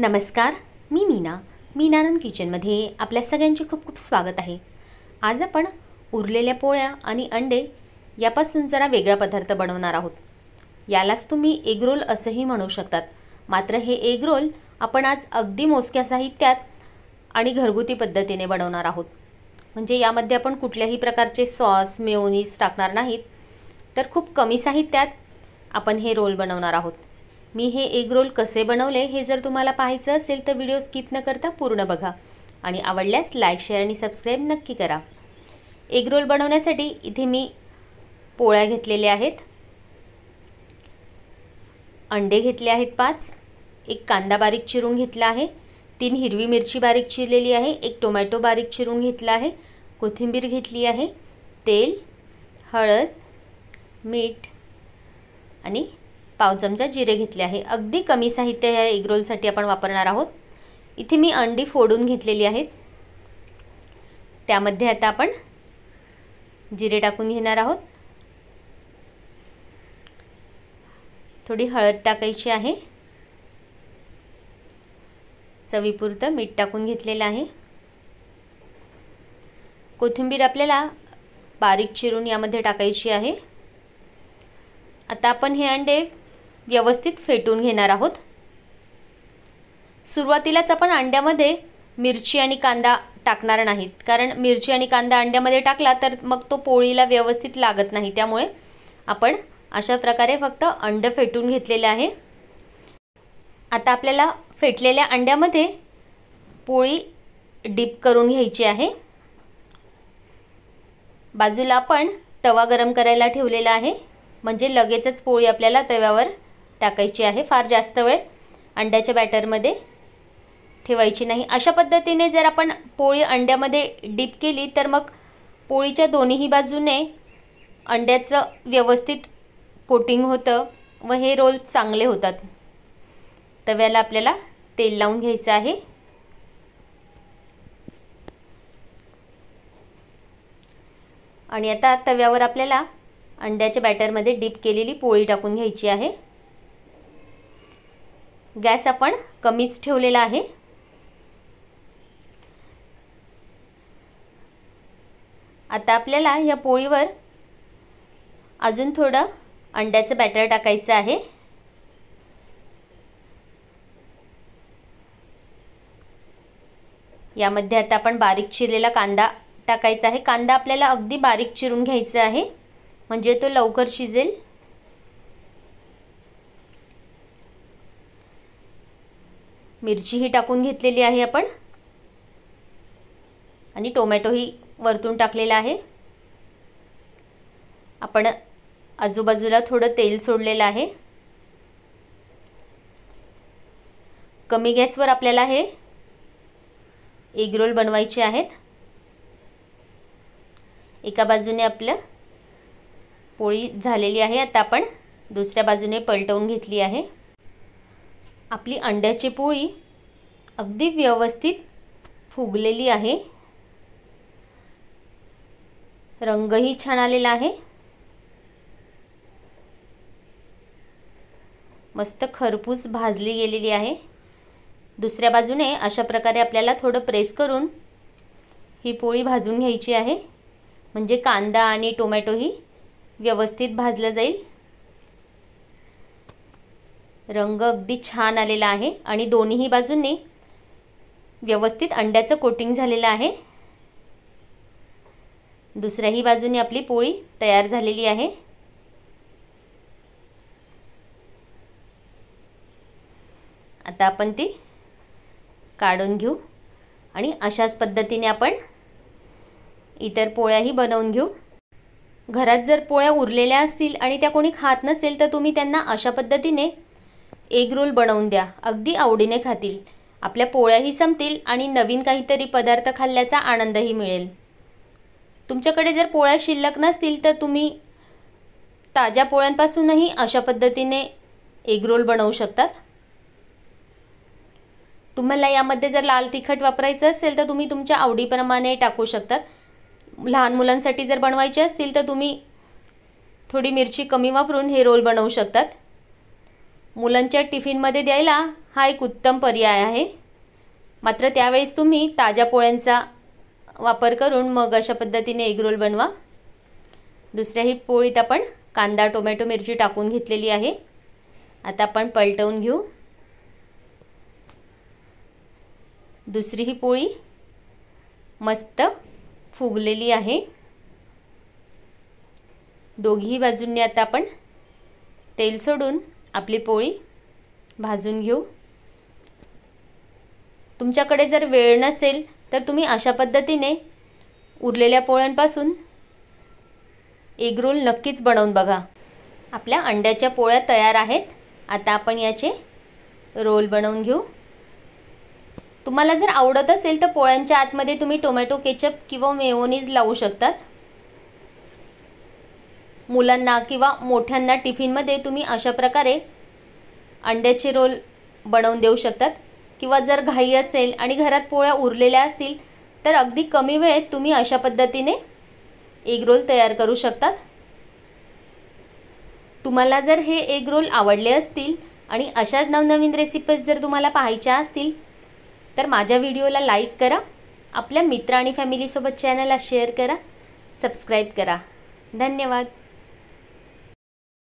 नमस्कार मी मीना मी नानंद किचनमध्ये आपल्या सगळ्यांचे खूप खूप स्वागत आहे आज आपण उरलेल्या पोळ्या आणि अंडे यापासून जरा वेगळा पदार्थ बनवणार आहोत यालाच तुम्ही एग रोल असंही म्हणू शकतात मात्र हे एग रोल आपण आज अगदी मोजक्या साहित्यात आणि घरगुती पद्धतीने बनवणार आहोत म्हणजे यामध्ये आपण कुठल्याही प्रकारचे सॉस मेओनीज टाकणार नाहीत तर खूप कमी साहित्यात आपण हे रोल बनवणार आहोत मी हे एग रोल कसे बनवले हे जर तुम्हाला पाहायचं असेल तर व्हिडिओ स्किप न करता पूर्ण बघा आणि आवडल्यास लाईक शेअर आणि सबस्क्राईब नक्की करा एग रोल बनवण्यासाठी इथे मी पोळ्या घेतलेल्या आहेत अंडे घेतले आहेत पाच एक कांदा बारीक चिरून घेतला आहे तीन हिरवी मिरची बारीक चिरलेली आहे एक टोमॅटो बारीक चिरून घेतला आहे कोथिंबीर घेतली आहे तेल हळद मीठ आणि पाव चमचा जिरे घेतले आहे अगदी कमी साहित्य या एगरोलसाठी आपण वापरणार आहोत इथे मी अंडी फोडून घेतलेली आहेत त्यामध्ये आता आपण जिरे टाकून घेणार आहोत थोडी हळद टाकायची आहे चवीपुरतं मीठ टाकून घेतलेलं आहे कोथिंबीर आपल्याला बारीक चिरून यामध्ये टाकायची आहे आता आपण हे अंडे व्यवस्थित फेटून घेणार आहोत सुरुवातीलाच आपण अंड्यामध्ये मिरची आणि कांदा टाकणार नाहीत कारण मिरची आणि कांदा अंड्यामध्ये टाकला तर मग तो पोळीला व्यवस्थित लागत नाही त्यामुळे आपण अशा प्रकारे फक्त अंडं फेटून घेतलेले आहे आता आपल्याला फेटलेल्या अंड्यामध्ये पोळी डीप करून घ्यायची आहे बाजूला आपण तवा गरम करायला ठेवलेला आहे म्हणजे लगेचच पोळी आपल्याला तव्यावर टाकायची आहे फार जास्त वेळ अंड्याच्या बॅटरमध्ये ठेवायची नाही अशा पद्धतीने जर आपण पोळी अंड्यामध्ये डीप केली तर मग पोळीच्या दोन्हीही बाजूने अंड्याचं व्यवस्थित कोटिंग होतं व हे रोल चांगले होतात तव्याला आपल्याला तेल लावून घ्यायचं आहे आणि आता तव्यावर आपल्याला अंड्याच्या बॅटरमध्ये डीप केलेली पोळी टाकून घ्यायची आहे गॅस आपण कमीच ठेवलेला आहे आता आपल्याला या पोळीवर अजून थोडं अंड्याचं बॅटर टाकायचं आहे यामध्ये आता आपण बारीक चिरलेला कांदा टाकायचा आहे कांदा आपल्याला अगदी बारीक चिरून घ्यायचा आहे म्हणजे तो लवकर शिजेल ही टाकून घेतलेली आहे आपण आणि टोमॅटोही वरतून टाकलेला आहे आपण आजूबाजूला थोडं तेल सोडलेलं आहे कमी गॅसवर आपल्याला हे एग रोल बनवायचे आहेत एका बाजूने आपलं पोळी झालेली आहे आता आपण दुसऱ्या बाजूने पलटवून घेतली आहे आपली अंड्याची पोळी अगदी व्यवस्थित फुगलेली आहे रंगही छान आलेला आहे मस्त खरपूस भाजली गेलेली आहे दुसऱ्या बाजूने अशा प्रकारे आपल्याला थोडं प्रेस करून ही पोळी भाजून घ्यायची आहे म्हणजे कांदा आणि टोमॅटोही व्यवस्थित भाजलं जाईल रंग अगदी छान आलेला आहे आणि दोन्हीही बाजूंनी व्यवस्थित अंड्याचं कोटिंग झालेलं आहे दुसऱ्याही बाजूने आपली पोळी तयार झालेली आहे आता आपण ती काढून घेऊ आणि अशाच पद्धतीने आपण इतर पोळ्याही बनवून घेऊ घरात जर पोळ्या उरलेल्या असतील आणि त्या कोणी खात नसेल तर तुम्ही त्यांना अशा पद्धतीने एग रोल बनवून द्या अगदी आवडीने खातील आपल्या पोळ्याही संपतील आणि नवीन काहीतरी पदार्थ खाल्ल्याचा आनंदही मिळेल तुमच्याकडे जर पोळ्या शिल्लक नसतील तर तुम्ही ताज्या पोळ्यांपासूनही अशा पद्धतीने एग रोल बनवू शकतात तुम्हाला यामध्ये जर लाल तिखट वापरायचं असेल तर तुम्ही तुमच्या आवडीप्रमाणे टाकू शकतात लहान मुलांसाठी जर बनवायचे असतील तर तुम्ही थोडी मिरची कमी वापरून हे रोल बनवू शकतात मुलांच्या टिफिनमध्ये द्यायला हा एक उत्तम पर्याय आहे मात्र त्यावेळेस तुम्ही ताज्या पोळ्यांचा वापर करून मग अशा पद्धतीने एग रोल बनवा दुसऱ्याही ही पोळीत आपण कांदा टोमॅटो मिरची टाकून घेतलेली आहे आता आपण पलटवून घेऊ दुसरी ही पोळी मस्त फुगलेली आहे दोघीही बाजूंनी आता आपण तेल सोडून आपली पोळी भाजून घेऊ तुमच्याकडे जर वेळ नसेल तर तुम्ही अशा पद्धतीने उरलेल्या पोळ्यांपासून एग रोल नक्कीच बनवून बघा आपल्या अंड्याच्या पोळ्या तयार आहेत आता आपण याचे रोल बनवून घेऊ तुम्हाला जर आवडत असेल तर पोळ्यांच्या आतमध्ये तुम्ही टोमॅटो केचप किंवा मेओनीज लावू शकतात मुलांना किंवा मोठ्यांना टिफिनमध्ये तुम्ही अशा प्रकारे अंड्याचे रोल बनवून देऊ शकतात किंवा जर घाई असेल आणि घरात पोळ्या उरलेल्या असतील तर अगदी कमी वेळेत तुम्ही अशा पद्धतीने एग रोल तयार करू शकतात तुम्हाला जर हे एग रोल आवडले असतील आणि अशाच नवनवीन रेसिपीज जर तुम्हाला पाहायच्या असतील तर माझ्या व्हिडिओला लाईक करा आपल्या मित्र आणि फॅमिलीसोबत चॅनलला शेअर करा सबस्क्राईब करा धन्यवाद